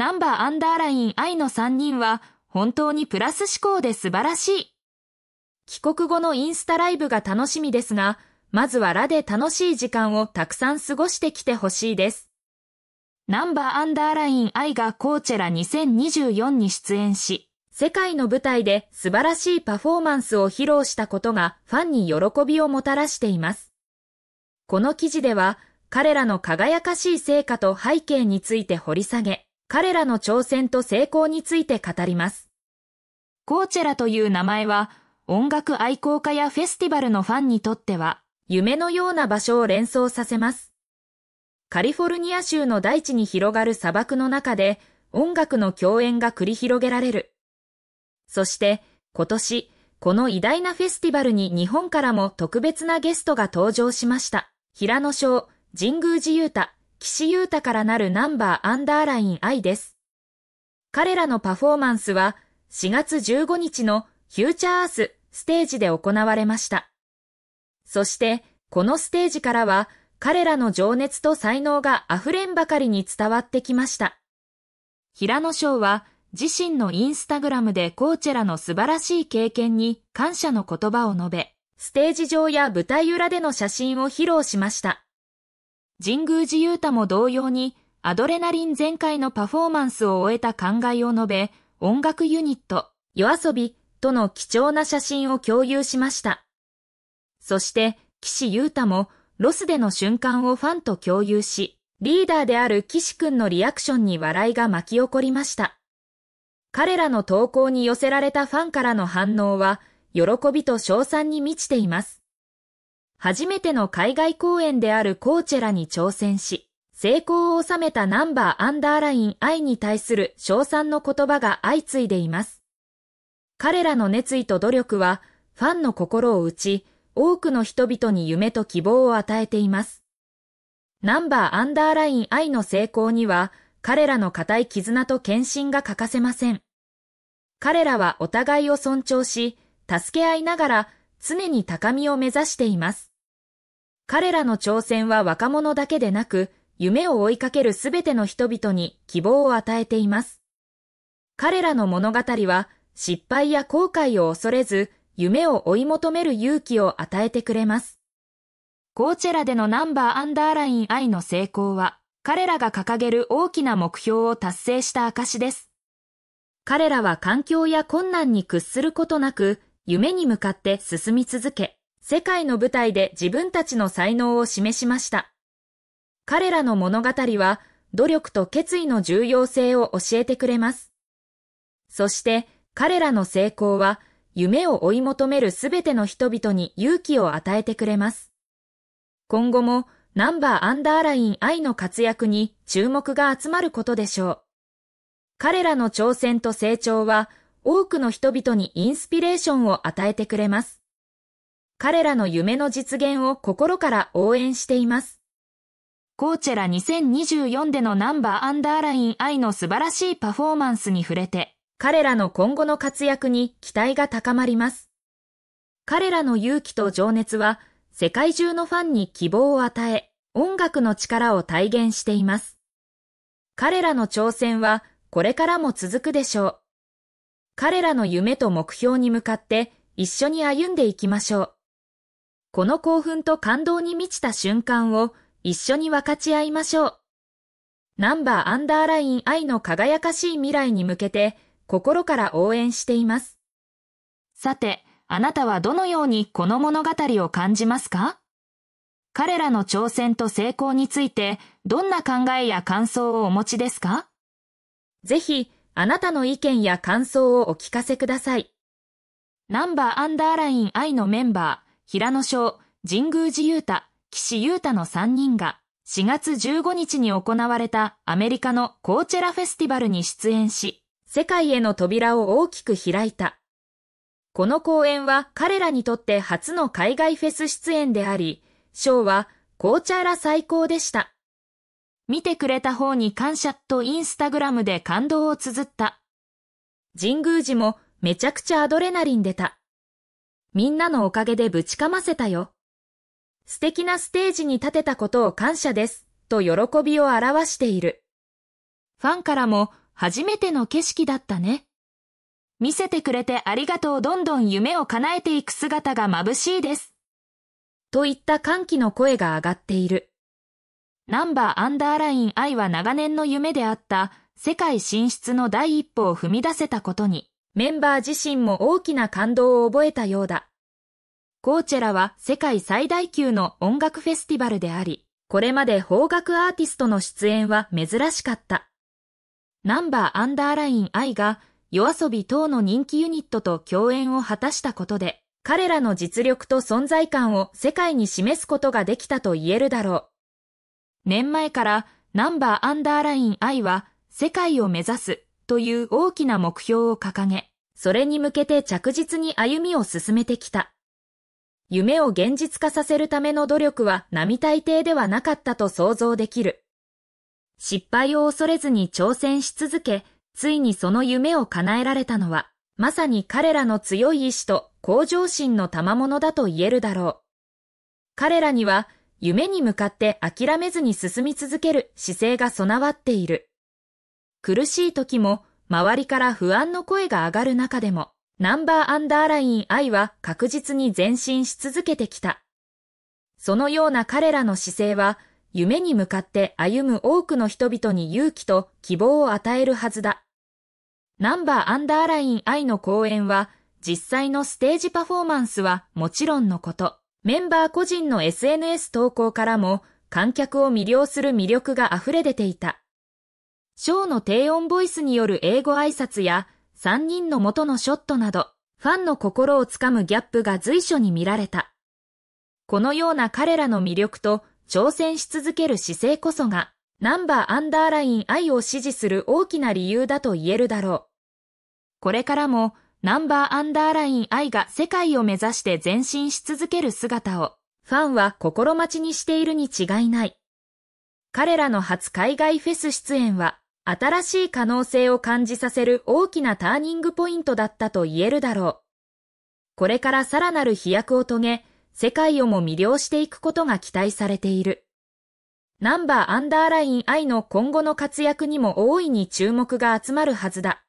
ナンバーアンダーライン I の3人は本当にプラス思考で素晴らしい。帰国後のインスタライブが楽しみですが、まずはラで楽しい時間をたくさん過ごしてきてほしいです。ナンバーアンダーライン I がコーチェラ2024に出演し、世界の舞台で素晴らしいパフォーマンスを披露したことがファンに喜びをもたらしています。この記事では彼らの輝かしい成果と背景について掘り下げ、彼らの挑戦と成功について語ります。コーチェラという名前は音楽愛好家やフェスティバルのファンにとっては夢のような場所を連想させます。カリフォルニア州の大地に広がる砂漠の中で音楽の共演が繰り広げられる。そして今年この偉大なフェスティバルに日本からも特別なゲストが登場しました。平野翔、神宮寺勇太、岸優太からなるナンバーアンダーライン I です。彼らのパフォーマンスは4月15日のフューチャーアースステージで行われました。そしてこのステージからは彼らの情熱と才能が溢れんばかりに伝わってきました。平野翔は自身のインスタグラムでコーチェラの素晴らしい経験に感謝の言葉を述べ、ステージ上や舞台裏での写真を披露しました。神宮寺勇太も同様に、アドレナリン全開のパフォーマンスを終えた感慨を述べ、音楽ユニット、夜遊びとの貴重な写真を共有しました。そして、岸優太も、ロスでの瞬間をファンと共有し、リーダーである岸くんのリアクションに笑いが巻き起こりました。彼らの投稿に寄せられたファンからの反応は、喜びと称賛に満ちています。初めての海外公演であるコーチェラに挑戦し、成功を収めたナンバーアンダーライン愛に対する賞賛の言葉が相次いでいます。彼らの熱意と努力は、ファンの心を打ち、多くの人々に夢と希望を与えています。ナンバーアンダーライン愛の成功には、彼らの固い絆と献身が欠かせません。彼らはお互いを尊重し、助け合いながら常に高みを目指しています。彼らの挑戦は若者だけでなく、夢を追いかけるすべての人々に希望を与えています。彼らの物語は、失敗や後悔を恐れず、夢を追い求める勇気を与えてくれます。コーチェラでのナンバーアンダーライン I の成功は、彼らが掲げる大きな目標を達成した証です。彼らは環境や困難に屈することなく、夢に向かって進み続け、世界の舞台で自分たちの才能を示しました。彼らの物語は努力と決意の重要性を教えてくれます。そして彼らの成功は夢を追い求めるすべての人々に勇気を与えてくれます。今後もナンバーアンダーライン愛の活躍に注目が集まることでしょう。彼らの挑戦と成長は多くの人々にインスピレーションを与えてくれます。彼らの夢の実現を心から応援しています。コーチェラ2024でのナンバーアンダーライン I の素晴らしいパフォーマンスに触れて、彼らの今後の活躍に期待が高まります。彼らの勇気と情熱は、世界中のファンに希望を与え、音楽の力を体現しています。彼らの挑戦は、これからも続くでしょう。彼らの夢と目標に向かって、一緒に歩んでいきましょう。この興奮と感動に満ちた瞬間を一緒に分かち合いましょう。ナンバーアンダーライン愛の輝かしい未来に向けて心から応援しています。さて、あなたはどのようにこの物語を感じますか彼らの挑戦と成功についてどんな考えや感想をお持ちですかぜひ、あなたの意見や感想をお聞かせください。ナンバーアンダーライン愛のメンバー、平野省、神宮寺雄太、岸優太の3人が4月15日に行われたアメリカのコーチェラフェスティバルに出演し、世界への扉を大きく開いた。この公演は彼らにとって初の海外フェス出演であり、ショーは紅茶ら最高でした。見てくれた方に感謝とインスタグラムで感動を綴った。神宮寺もめちゃくちゃアドレナリン出た。みんなのおかげでぶちかませたよ。素敵なステージに立てたことを感謝です、と喜びを表している。ファンからも、初めての景色だったね。見せてくれてありがとうどんどん夢を叶えていく姿が眩しいです。といった歓喜の声が上がっている。ナンバーアンダーライン愛は長年の夢であった世界進出の第一歩を踏み出せたことにメンバー自身も大きな感動を覚えたようだ。コーチェラは世界最大級の音楽フェスティバルであり、これまで邦楽アーティストの出演は珍しかった。ナンバーアンダーライン I が夜遊び等の人気ユニットと共演を果たしたことで、彼らの実力と存在感を世界に示すことができたと言えるだろう。年前からナンバーアンダーライン I は世界を目指すという大きな目標を掲げ、それに向けて着実に歩みを進めてきた。夢を現実化させるための努力は並大抵ではなかったと想像できる。失敗を恐れずに挑戦し続け、ついにその夢を叶えられたのは、まさに彼らの強い意志と向上心の賜物だと言えるだろう。彼らには、夢に向かって諦めずに進み続ける姿勢が備わっている。苦しい時も、周りから不安の声が上がる中でも、ナンバーアンダーライン I は確実に前進し続けてきた。そのような彼らの姿勢は、夢に向かって歩む多くの人々に勇気と希望を与えるはずだ。ナンバーアンダーライン I の公演は、実際のステージパフォーマンスはもちろんのこと、メンバー個人の SNS 投稿からも観客を魅了する魅力が溢れ出ていた。ショーの低音ボイスによる英語挨拶や3人の元のショットなど、ファンの心をつかむギャップが随所に見られた。このような彼らの魅力と挑戦し続ける姿勢こそが、ナンバーアンダーライン愛を支持する大きな理由だと言えるだろう。これからもナンバーアンダーライン愛が世界を目指して前進し続ける姿を、ファンは心待ちにしているに違いない。彼らの初海外フェス出演は、新しい可能性を感じさせる大きなターニングポイントだったと言えるだろう。これからさらなる飛躍を遂げ、世界をも魅了していくことが期待されている。ナンバーアンダーライン I の今後の活躍にも大いに注目が集まるはずだ。